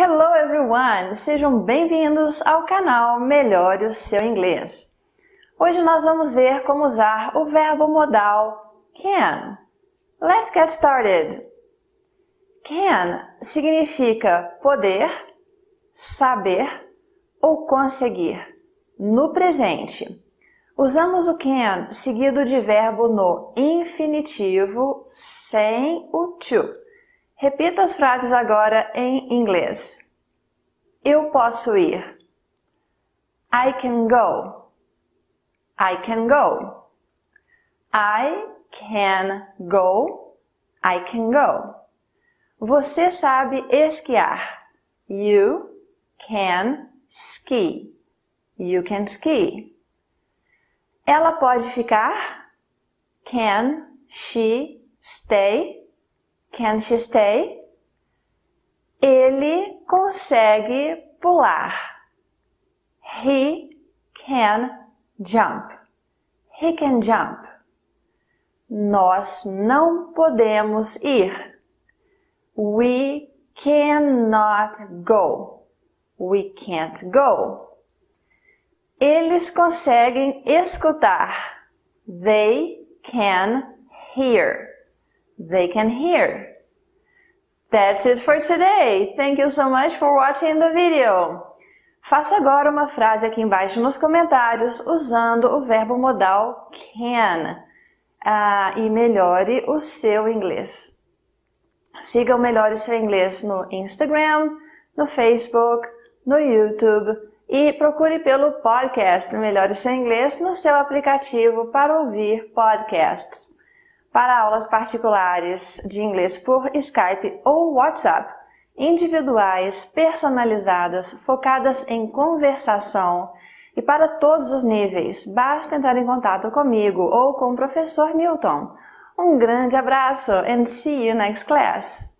Hello everyone! Sejam bem-vindos ao canal Melhore o Seu Inglês. Hoje nós vamos ver como usar o verbo modal can. Let's get started! Can significa poder, saber ou conseguir, no presente. Usamos o can seguido de verbo no infinitivo sem o to Repita as frases agora em inglês. Eu posso ir. I can go. I can go. I can go. I can go. Você sabe esquiar. You can ski. You can ski. Ela pode ficar? Can she stay? Can she stay? Ele consegue pular. He can jump. He can jump. Nós não podemos ir. We cannot go. We can't go. Eles conseguem escutar. They can hear they can hear. That's it for today. Thank you so much for watching the video. Faça agora uma frase aqui embaixo nos comentários usando o verbo modal can uh, e melhore o seu inglês. Siga o Melhore Seu Inglês no Instagram, no Facebook, no YouTube e procure pelo podcast Melhore Seu Inglês no seu aplicativo para ouvir podcasts para aulas particulares de inglês por Skype ou WhatsApp, individuais, personalizadas, focadas em conversação e para todos os níveis. Basta entrar em contato comigo ou com o professor Newton. Um grande abraço and see you next class!